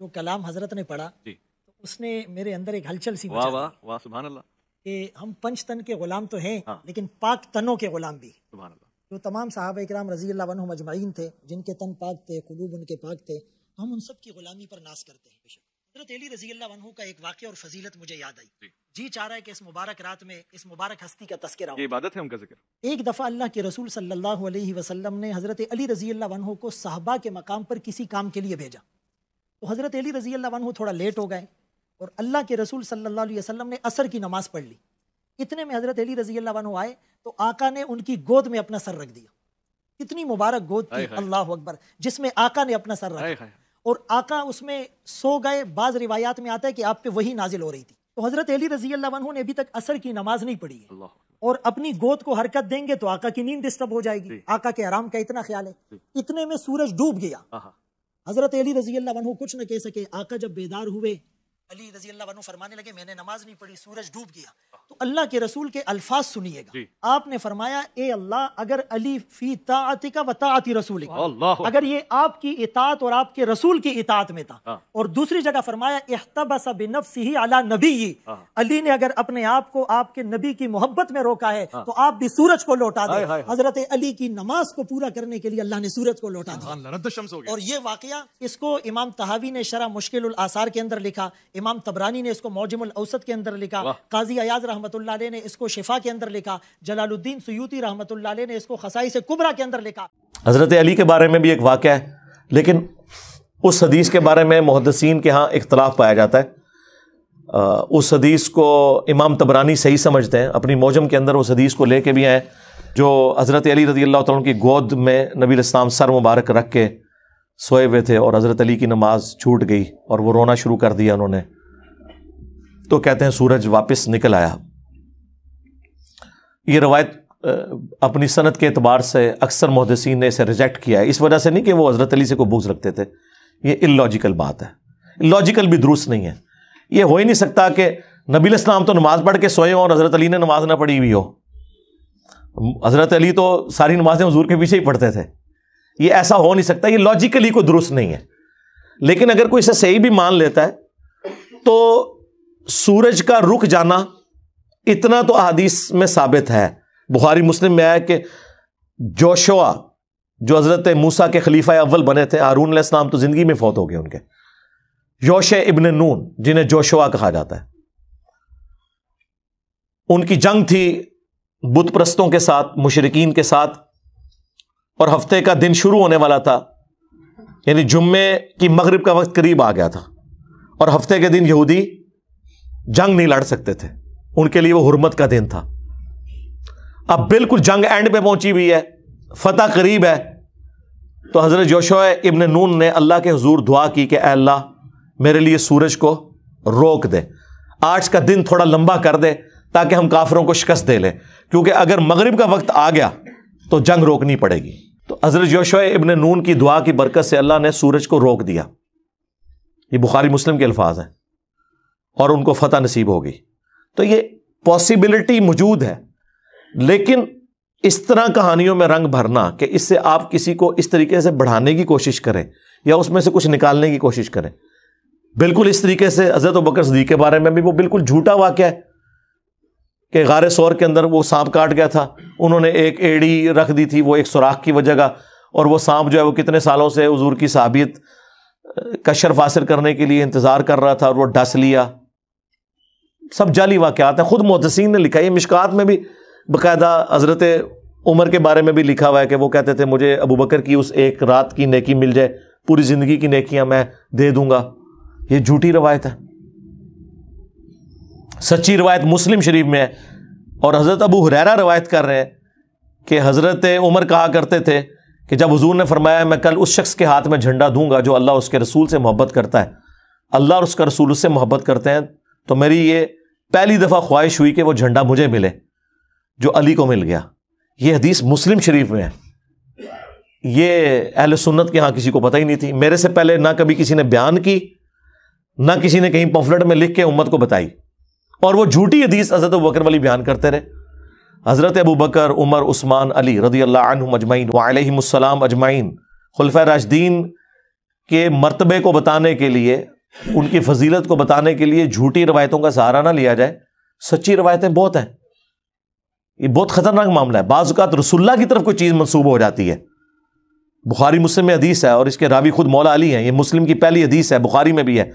जो कलाम हजरत ने पढ़ा जी तो उसने मेरे अंदर एक हलचल सी वाह वाह वाह सुबह अल्लाह कि हम पंच तन के गुलाम तो हैं हाँ। लेकिन पाक तनों के गुलाम भी अल्लाह जो तमाम साहब इकराम रजी मजमाइन थे जिनके तन पाक थे कलूब उनके पाक थे तो हम उन सब की गुलामी पर नाश करते हैं हजरत अली रजी अल्लाह का एक वाक्य और फजीलत मुझे याद आई जी चाह रहा है कि इस मुबारक रात में इस मुबारक हस्ती का तस्करा ये इबादत है उनका जिक्र एक दफ़ा अल्लाह के रसूल सल्लल्लाहु अलैहि वसल्लम ने हज़रत अली रजी अल्लाह को साहबा के मकाम पर किसी काम के लिए भेजा तो हज़रत अली रज़ी अल्लाह थोड़ा लेट हो गए और अल्लाह के रसूल सल्लल्लाहु अलैहि वसल्लम ने असर की नमाज़ पढ़ ली इतने में हज़रत अली रज़ी अल्लाह आए तो आका ने उनकी गोद में अपना सर रख दिया कितनी मुबारक गोद थी अल्लाह अकबर जिसमें आका ने अपना सर रखा और आका उसमें सो गए बाज़ रिवायात में आता है कि आप पे वही नाजिल हो रही थी तो हज़रत अली रजी अल्लाह ने अभी तक असर की नमाज नहीं पढ़ी है और अपनी गोद को हरकत देंगे तो आका की नींद डिस्टर्ब हो जाएगी आका के आराम का इतना ख्याल है इतने में सूरज डूब गया हज़रत अली रजी अल्लाह कुछ न कह सके आका जब बेदार हुए अली रजी अल्लाह फरमाने लगे मैंने नमाज नहीं पढ़ी सूरज डूब गया तो अल्लाह के रसूल के अल्फाज सुनिएगा आपने फरमाया ए अल्लाह अगर अली फी ताती का वताती रसूल अगर ये आपकी इतात और आपके रसूल की इतात में था हाँ। और दूसरी जगह फरमाया एहतबस बिनफसी ही अला नबी हाँ। अली ने अगर अपने आप को आपके नबी की मोहब्बत में रोका है हाँ। तो आप भी सूरज को लौटा दे हजरत अली की नमाज को पूरा करने के लिए अल्लाह ने सूरज को लौटा दिया और ये वाकया इसको इमाम तहावी ने शरा मुश्किल आसार के अंदर लिखा इमाम तबरानी ने इसको मौजमुल औसत के अंदर लिखा काजी अयाज रहमत ने इसको शिफा के अंदर लिखा जलालुद्दीन सयूती रहमत ने इसको खसाई से कुबरा के अंदर लिखा हज़रत अली के बारे में भी एक वाक़ है लेकिन उस हदीस के बारे में मुहदसिन के यहाँ इख्तलाफ पाया जाता है आ, उस हदीस को इमाम तबरानी सही समझते हैं अपनी मौजम के अंदर उस हदीस को लेके भी आए जो हज़रत अली रजी अल्लाह की गोद में नबी इस्लाम सर मुबारक रख के सोए हुए थे और हज़रत अली की नमाज छूट गई और वो रोना शुरू कर दिया उन्होंने तो कहते हैं सूरज वापस निकल आया ये रवायत अपनी सनत के अतबार से अक्सर मुहदसिन ने इसे रिजेक्ट किया है इस वजह से नहीं कि वो हज़रत अली से को बूझ रखते थे ये इलॉजिकल बात है लॉजिकल भी दुरुस्त नहीं है ये हो ही नहीं सकता कि नबील इस्लाम तो नमाज पढ़ के सोए और हज़रत अली ने नमाज ना पढ़ी हुई हो हज़रत अली तो सारी नमाज़ें हजूर के पीछे ही पढ़ते थे ये ऐसा हो नहीं सकता ये लॉजिकली कोई दुरुस्त नहीं है लेकिन अगर कोई इसे सही भी मान लेता है तो सूरज का रुक जाना इतना तो अदीस में साबित है बुखारी मुस्लिम में आया कि जोशुआ जो हज़रत मूसा के खलीफा अव्वल बने थे हारून इस्लाम तो ज़िंदगी में फौत हो गए उनके जोश इबन नून जिन्हें जोशुआ कहा जाता है उनकी जंग थी बुतप्रस्तों के साथ मुशरकिन के साथ और हफ्ते का दिन शुरू होने वाला था यानी जुम्मे की मगरब का वक्त करीब आ गया था और हफ्ते के दिन यहूदी जंग नहीं लड़ सकते थे उनके लिए वो हुरमत का दिन था अब बिल्कुल जंग एंड पे पहुंची हुई है फतह करीब है तो हज़रत जोशो इब्न नून ने अल्लाह के हजूर दुआ की कि अल्लाह मेरे लिए सूरज को रोक दे आज का दिन थोड़ा लंबा कर दे ताकि हम काफरों को शिकस्त दे लें क्योंकि अगर मगरब का वक्त आ गया तो जंग रोकनी पड़ेगी तो हजरत जोशा इबन नून की दुआ की बरकत से अल्लाह ने सूरज को रोक दिया ये बुखारी मुस्लिम के अल्फाज हैं और उनको फतह नसीब होगी तो ये पॉसिबिलिटी मौजूद है लेकिन इस तरह कहानियों में रंग भरना कि इससे आप किसी को इस तरीके से बढ़ाने की कोशिश करें या उसमें से कुछ निकालने की कोशिश करें बिल्कुल इस तरीके से अजरत बकर सदी के बारे में भी वो बिल्कुल झूठा वाक्य है कि गार शोर के अंदर वो सांप काट गया था उन्होंने एक एड़ी रख दी थी वो एक सुराख की वजह का और वो सांप जो है वो कितने सालों से हजूर की साबित का शर्फ हासिल करने के लिए इंतज़ार कर रहा था और वह डस लिया सब जाली वाक़ात हैं खुद मोहतसिन ने लिखा ये मिशकात में भी बाकायदा हज़रत उमर के बारे में भी लिखा हुआ है कि वो कहते थे मुझे अबू बकर की उस एक रात की नेकी मिल जाए पूरी ज़िंदगी की नेकियां मैं दे दूंगा ये झूठी रवायत है सच्ची रवायत मुस्लिम शरीफ में है और हज़रत अबू हुरैरा रवायत कर रहे हैं कि हज़रत उमर कहा करते थे कि जब हजूर ने फरमाया मैं कल उस शख्स के हाथ में झंडा दूंगा जो अल्लाह उसके रसूल से मोहब्बत करता है अल्लाह और उसका रसूल उससे मोहब्बत करते हैं तो मेरी ये पहली दफ़ा ख्वाहिश हुई कि वह झंडा मुझे मिले जो अली को मिल गया ये हदीस मुस्लिम शरीफ में है ये अहल सुन्नत के यहाँ किसी को पता ही नहीं थी मेरे से पहले ना कभी किसी ने बयान की ना किसी ने कहीं पम्फलेट में लिख के उम्मत को बताई और वो झूठी हदीस हज़रत बकर वाली बयान करते रहे हज़रत अबू बकर उमर उस्मान अली रदी अल्लाह अजमैन वालम अजमैन खुलफ़ राजदीन के मरतबे को बताने के लिए उनकी फजीलत को बताने के लिए झूठी रवायतों का सहारा ना लिया जाए सच्ची रवायतें बहुत हैं ये बहुत ख़तरनाक मामला है बाजुकात रसुल्ला की तरफ कोई चीज़ मनसूब हो जाती है बुखारी मुस्लिम में हदीस है और इसके रावी खुद मौला अली हैं ये मुस्लिम की पहली हदीस है बुखारी में भी है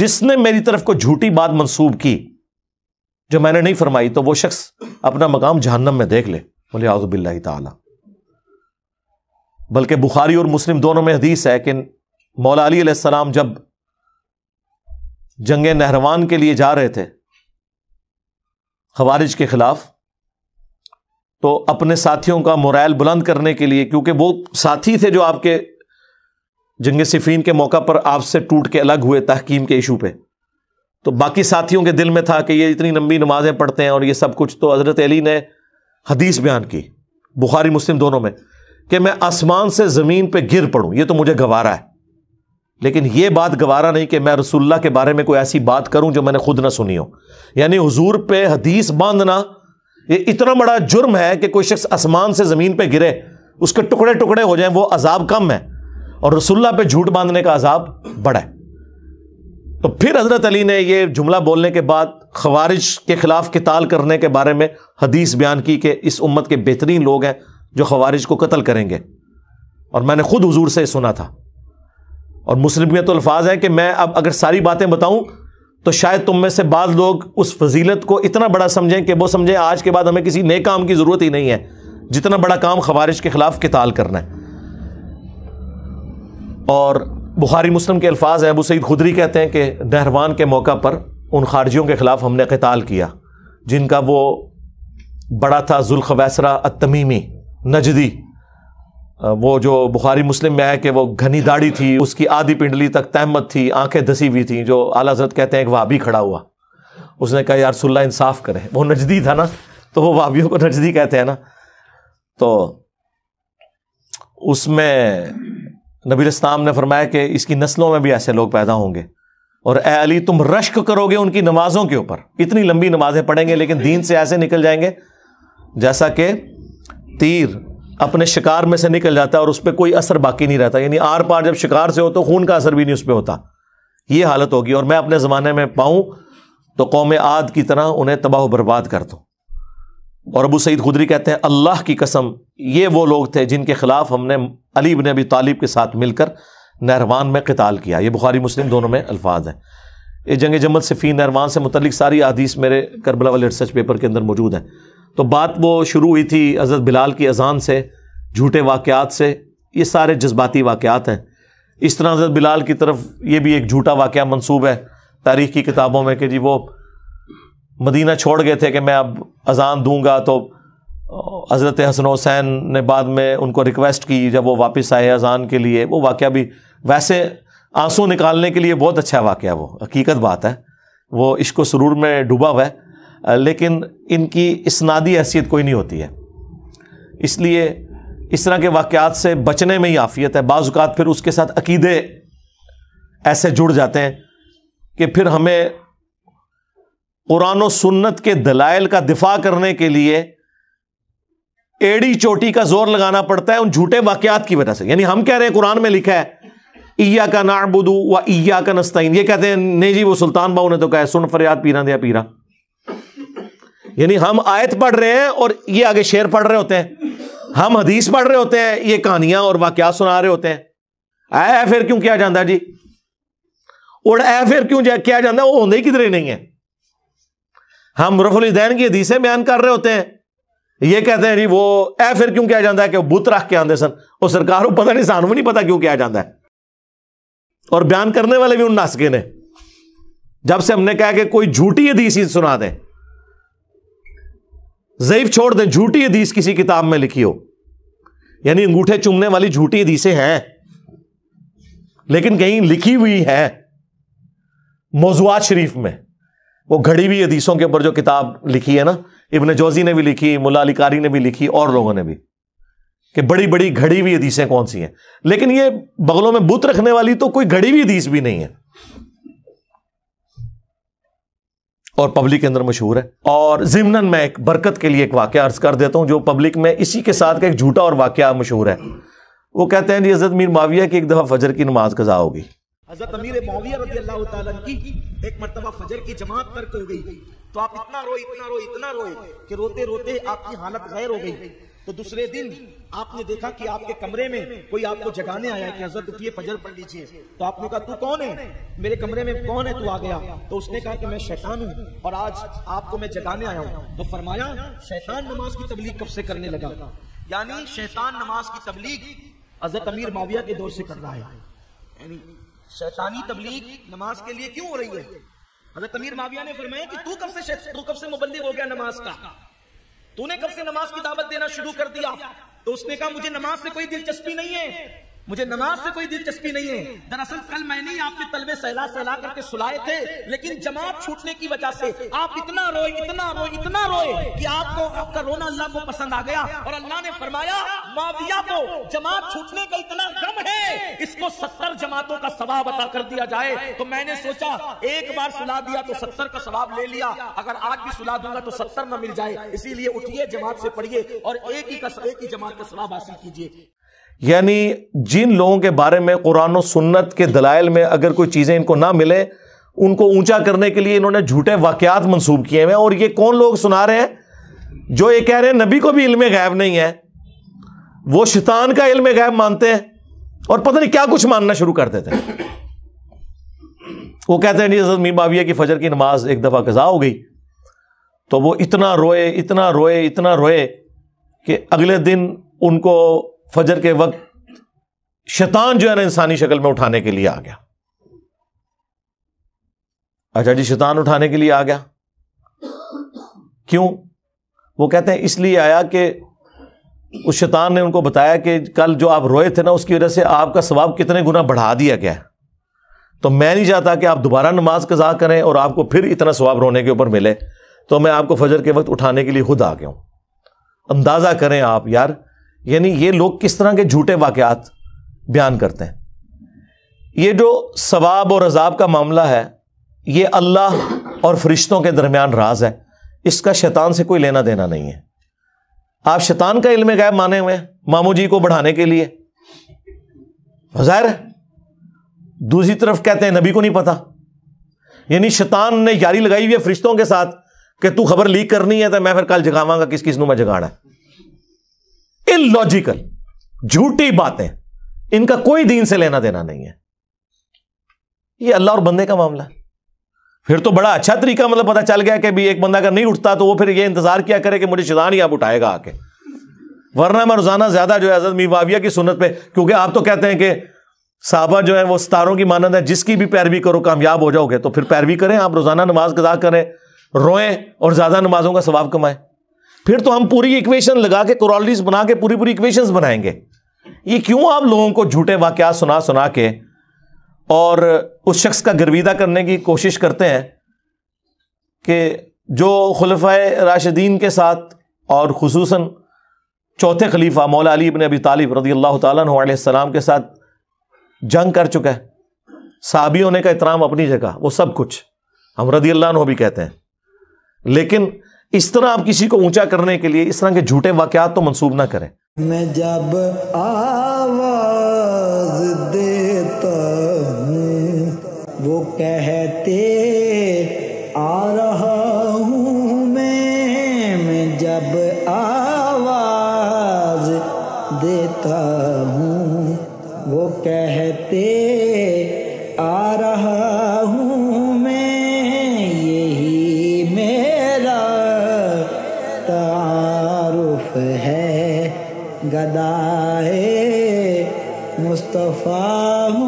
जिसने मेरी तरफ को झूठी बात मनसूब की जो मैंने नहीं फरमाई तो वो शख्स अपना मकाम जहन्नम में देख ले बोले आजबिल्ला ताला बल्कि बुखारी और मुस्लिम दोनों में हदीस है कि मौला अली सलाम जब जंग नहरवान के लिए जा रहे थे खबारिज के खिलाफ तो अपने साथियों का मोरल बुलंद करने के लिए क्योंकि वो साथी थे जो आपके जंग सिफीन के मौका पर आपसे टूट के अलग हुए तहकीम के इशू पे तो बाकी साथियों के दिल में था कि ये इतनी लंबी नमाज़ें पढ़ते हैं और ये सब कुछ तो हज़रत अली ने हदीस बयान की बुखारी मुस्लिम दोनों में कि मैं आसमान से ज़मीन पर गिर पड़ूँ ये तो मुझे गवारा है लेकिन ये बात गवारा नहीं कि मैं रसुल्ला के बारे में कोई ऐसी बात करूं जो मैंने खुद ना सुनी हो यानी हजूर पे हदीस बांधना ये इतना बड़ा जुर्म है कि कोई शख्स आसमान से ज़मीन पे गिरे उसके टुकड़े टुकड़े हो जाए वो अजाब कम है और रसुल्ला पे झूठ बांधने का अजाब बड़ा है तो फिर हज़रत अली ने यह जुमला बोलने के बाद खवारिज के ख़िलाफ़ किताल करने के बारे में हदीस बयान की कि इस उम्मत के बेहतरीन लोग हैं जो खवारिज को कतल करेंगे और मैंने खुद हजूर से सुना था और मुस्लिम में तो अल्फाज हैं कि मैं अब अगर सारी बातें बताऊं तो शायद तुम में से बाद लोग उस फजीलत को इतना बड़ा समझें कि वो समझें आज के बाद हमें किसी नए काम की ज़रूरत ही नहीं है जितना बड़ा काम खबारिश के ख़िलाफ़ किताल करना है और बुखारी मुस्लिम के अल्फाज हैं अबू सईद खुदरी कहते हैं कि नहरवान के मौका पर उन खारजियों के ख़िलाफ़ हमने कताल किया जिनका वो बड़ा था जुल्खवैसरा अतमीमी नजदी वो जो बुखारी मुस्लिम में है कि वो घनी दाढ़ी थी उसकी आधी पिंडली तक तहमत थी आंखें धसी हुई थी जो आला हजरत कहते हैं एक वहाँ भी खड़ा हुआ उसने कहा यार सुल्ला इंसाफ करें वो नजदी था ना तो वो वाबियों को नजदी कहते हैं ना तो उसमें नबी इस्लाम ने फरमाया कि इसकी नस्लों में भी ऐसे लोग पैदा होंगे और ए अली तुम रश्क करोगे उनकी नमाजों के ऊपर इतनी लंबी नमाजें पढ़ेंगे लेकिन दीन से ऐसे निकल जाएंगे जैसा कि तीर अपने शिकार में से निकल जाता है और उस पर कोई असर बाकी नहीं रहता यानी आर पार जब शिकार से हो तो खून का असर भी नहीं उस पर होता ये हालत होगी और मैं अपने ज़माने में पाऊँ तो कौम आद की तरह उन्हें तबाह बर्बाद कर दो और अबू सईद खुदरी कहते हैं अल्लाह की कसम ये वो लोग थे जिनके खिलाफ हमने अली ने अभी तालिब के साथ मिलकर नहरवान में कताल किया ये बुखारी मुस्लिम दोनों में अल्फाज हैं ये जंग जमल से फ़ी नहरवान से मुतलिक सारी अदीस मेरे करबला वाले रिसर्च पेपर के अंदर मौजूद हैं तो बात वो शुरू हुई थी हज़रत बिलाल की अजान से झूठे वाक़ात से ये सारे जज्बाती वाक़ात हैं इस तरह हज़रत बिलाल की तरफ ये भी एक झूठा वाक़ मनसूब है तारीख़ की किताबों में कि जी वो मदीना छोड़ गए थे कि मैं अब अजान दूंगा तो हज़रत हसन हुसैन ने बाद में उनको रिक्वेस्ट की जब वो वापस आए अजान के लिए वो वाक़ भी वैसे आंसू निकालने के लिए बहुत अच्छा वाक़ वो हकीकत बात है वो इश्को सुरूर में डूबा हुआ है लेकिन इनकी इसनादी हैसियत कोई नहीं होती है इसलिए इस तरह के वाक़ात से बचने में ही आफियत है बाज़ात फिर उसके साथ अकीदे ऐसे जुड़ जाते हैं कि फिर हमें कुरान सुन्नत के दलाइल का दिफा करने के लिए एड़ी चोटी का जोर लगाना पड़ता है उन झूठे वाकयात की वजह से यानी हम कह रहे हैं कुरान में लिखा है ईया का नाबुदू व ईया का नस्तीन ये कहते हैं नहीं जी वो सुल्तान बाबू ने तो कहा सुन फरियाद पीरा दिया पीरा यानी हम आयत पढ़ रहे हैं और ये आगे शेर पढ़ रहे होते हैं हम हदीस पढ़ रहे होते हैं ये कहानियां और वाक्यात सुना रहे होते हैं ऐ फिर क्यों किया जाता जी और ऐ फिर क्यों किया जाता वो होंगे किधरे नहीं है हम रफुलदैन की हदीसें बयान कर रहे होते हैं ये कहते हैं जी वो ए फिर क्यों ਕਿਹਾ जाता है कि बुत रख के आते सन और सरकार पता नहीं सानू भी नहीं पता क्यों ਕਿਉਂ जाता है और बयान करने वाले भी उन गए ने जब से हमने कहा कि कोई झूठी हदीस ही सुना दें जईफ छोड़ दें झूठी हदीस किसी किताब में लिखी हो यानी अंगूठे चुमने वाली झूठी हदीसें हैं लेकिन कहीं लिखी हुई है मौजूद शरीफ में वो घड़ी हुई हदीसों के ऊपर जो किताब लिखी है ना इबन जौजी ने भी लिखी मुला अली ने भी लिखी और लोगों ने भी कि बड़ी बड़ी घड़ी हुई हदीसें कौन सी हैं लेकिन ये बगलों में बुत रखने वाली तो कोई घड़ी हुई हदीस भी नहीं है और पब्लिक के अंदर मशहूर है और जिमन में एक बरकत के लिए एक वाक्य अर्ज कर देता हूं जो पब्लिक में इसी के साथ का एक झूठा और वाक्य मशहूर है वो कहते हैं जी हजरत मीर माविया की एक दफा फजर की नमाज कजा होगी हजरत अमीर माविया की एक मरतबा फजर की जमात तर्क हो गई तो आप इतना रोए इतना रोए इतना रोए कि रोते रोते आपकी हालत गैर हो गई तो दूसरे दिन आपने देखा कि आपके कमरे में कोई आपको जगाने आया कि हजरत उठिए फजर पढ़ लीजिए तो आपने कहा तू कौन है मेरे कमरे में कौन है तू आ गया तो उसने कहा कि मैं शैतान हूँ और आज आपको मैं जगाने आया हूँ तो फरमाया शैतान नमाज की तबलीग कब से करने लगा यानी शैतान नमाज की तबलीग हजरत अमीर माविया के दौर से कर रहा है यानी शैतानी तबलीग नमाज के लिए क्यों हो रही है हजरत अमीर माविया ने फरमाया कि तू कब से तू कब से मुबल्ली हो गया नमाज का तूने कब से नमाज की दावत देना शुरू कर दिया तो उसने कहा मुझे नमाज से कोई दिलचस्पी नहीं है मुझे नमाज से कोई दिलचस्पी नहीं है दरअसल कल मैंने ही आपके तलबे सहला सहला करके सुलाए थे लेकिन जमात छूटने की वजह से आप इतना रोए इतना रोए इतना रोए कि आपको आपका रोना अल्लाह को पसंद आ गया और अल्लाह ने फरमाया माविया को जमात छूटने का इतना गम है इसको सत्तर जमातों का सवाब अदा कर दिया जाए तो मैंने सोचा एक बार सुला दिया तो सत्तर का सवाब ले लिया अगर आज भी सुला दूंगा तो सत्तर न मिल जाए इसीलिए उठिए जमात से पढ़िए और एक ही का एक ही जमात का सवाब हासिल कीजिए यानी जिन लोगों के बारे में कुरान सुन्नत के दलाइल में अगर कोई चीज़ें इनको ना मिले उनको ऊंचा करने के लिए इन्होंने झूठे वाक़ात मंसूब किए हैं और ये कौन लोग सुना रहे हैं जो ये कह रहे हैं नबी को भी इल्म गैब नहीं है वो शैतान का इल्म गैब मानते हैं और पता नहीं क्या कुछ मानना शुरू कर देते हैं वो कहते हैं नहीं मीर बाविया की फजर की नमाज एक दफ़ा कज़ा हो गई तो वो इतना रोए इतना रोए इतना रोए कि अगले दिन उनको फजर के वक्त शैतान जो है ना इंसानी शक्ल में उठाने के लिए आ गया अच्छा जी शैतान उठाने के लिए आ गया क्यों वो कहते हैं इसलिए आया कि उस शैतान ने उनको बताया कि कल जो आप रोए थे ना उसकी वजह से आपका सवाब कितने गुना बढ़ा दिया गया तो मैं नहीं चाहता कि आप दोबारा नमाज कज़ा करें और आपको फिर इतना सवाब रोने के ऊपर मिले तो मैं आपको फजर के वक्त उठाने के लिए खुद आ गया हूं अंदाज़ा करें आप यार यानी ये लोग किस तरह के झूठे वाक़ात बयान करते हैं ये जो सवाब और अजाब का मामला है ये अल्लाह और फरिश्तों के दरमियान राज है इसका शैतान से कोई लेना देना नहीं है आप शैतान का इल्म गैब माने हुए हैं मामू जी को बढ़ाने के लिए जाहिर है दूसरी तरफ कहते हैं नबी को नहीं पता यानी शैतान ने यारी लगाई हुई है फरिश्तों के साथ कि तू खबर लीक करनी है तो मैं फिर कल जगावांगा किस किस नु मैं जगाना है इलॉजिकल झूठी बातें इनका कोई दीन से लेना देना नहीं है ये अल्लाह और बंदे का मामला फिर तो बड़ा अच्छा तरीका मतलब पता चल गया कि भी एक बंदा अगर नहीं उठता तो वो फिर ये इंतजार किया करे कि मुझे शिदान ही उठाएगा आके वरना मैं रोजाना ज्यादा जो है हजरत मीवाविया की सुनत पे क्योंकि आप तो कहते हैं कि साहबा जो है वो सितारों की मानंद है जिसकी भी पैरवी करो कामयाब हो जाओगे तो फिर पैरवी करें आप रोजाना नमाज गजा करें रोएं और ज्यादा नमाजों का स्वाब कमाएं फिर तो हम पूरी इक्वेशन लगा के कोरोलरीज बना के पूरी पूरी इक्वेशंस बनाएंगे ये क्यों आप लोगों को झूठे वाक्या सुना सुना के और उस शख्स का गर्विदा करने की कोशिश करते हैं कि जो खलफा राशिदीन के साथ और खसूस चौथे खलीफा मौला अली इबन अबी तालिब रदी अल्लाह तसलाम के साथ जंग कर चुका है साबी होने का इतराम अपनी जगह वो सब कुछ हम रदी अल्लाह भी कहते हैं लेकिन इस तरह आप किसी को ऊंचा करने के लिए इस तरह के झूठे वाकयात तो मंसूब ना करें मैं जब आवाज देता वो कहते आ रहा हूं मैं मैं जब आवाज देता गदाए मुस्तफ़ा हूँ